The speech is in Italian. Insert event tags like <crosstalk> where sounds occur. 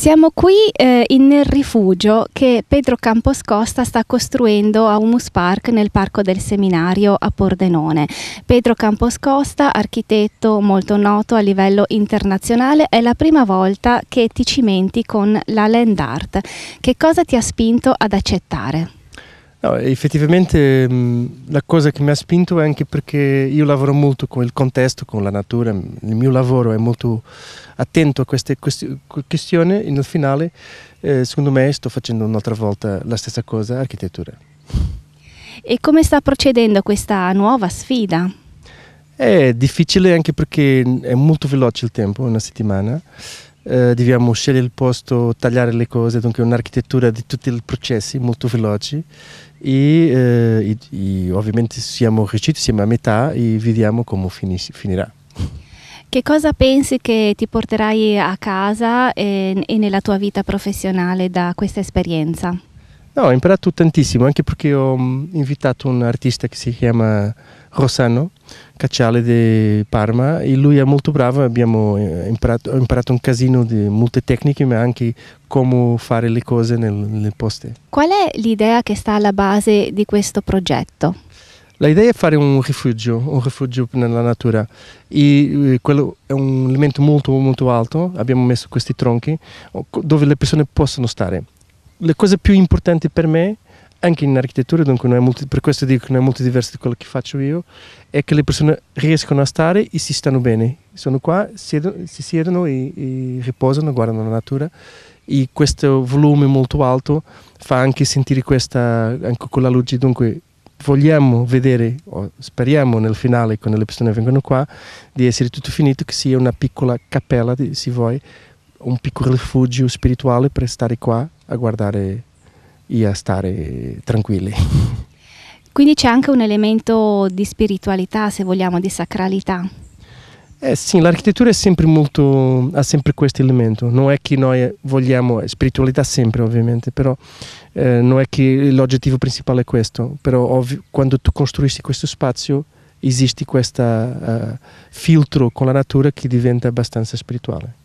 Siamo qui eh, in, nel rifugio che Pedro Campos Costa sta costruendo a Humus Park nel Parco del Seminario a Pordenone. Pedro Campos Costa, architetto molto noto a livello internazionale, è la prima volta che ti cimenti con la land art. Che cosa ti ha spinto ad accettare? No, effettivamente mm, la cosa che mi ha spinto è anche perché io lavoro molto con il contesto, con la natura, mm, il mio lavoro è molto attento a queste questioni e nel finale eh, secondo me sto facendo un'altra volta la stessa cosa, architettura. E come sta procedendo questa nuova sfida? È difficile anche perché è molto veloce il tempo, una settimana eh, dobbiamo scegliere il posto, tagliare le cose, dunque un'architettura di tutti i processi molto veloci e, eh, e, e ovviamente siamo riusciti, siamo a metà e vediamo come finis- finirà. Che cosa pensi che ti porterai a casa e, eh, e nella tua vita professionale da questa esperienza? No, ho imparato tantissimo, anche perché ho mm, invitato un artista che si chiama Rossano, Cacciale di Parma e lui è molto bravo, abbiamo eh, imparato, imparato un casino di molte tecniche ma anche come fare le cose nel, nel poste. Qual è l'idea che sta alla base di questo progetto? L'idea è fare un rifugio, un rifugio nella natura e eh, quello è un elemento molto molto alto, abbiamo messo questi tronchi dove le persone possono stare. Le cose più importanti per me anche in architettura, dunque molto, per questo dico che non è molto diverso di quello che faccio io, è che le persone riescono a stare e si stanno bene. Sono qua, siedono, si siedono e, e, riposano, guardano la natura e questo volume molto alto fa anche sentire questa, anche con la luce, dunque vogliamo vedere, o speriamo nel finale, quando le persone vengono qua, di essere tutto finito, che sia una piccola cappella, se vuoi, un piccolo rifugio spirituale per stare qua a guardare e a stare tranquilli. <laughs> Quindi c'è anche un elemento di spiritualità, se vogliamo, di sacralità. Eh sì, l'architettura molto, ha sempre questo elemento, non è che noi vogliamo, eh, spiritualità sempre ovviamente, però eh, non è che l'oggettivo principale è questo, però ovvio, quando tu costruisci questo spazio esiste questo uh, eh, filtro con la natura che diventa abbastanza spirituale.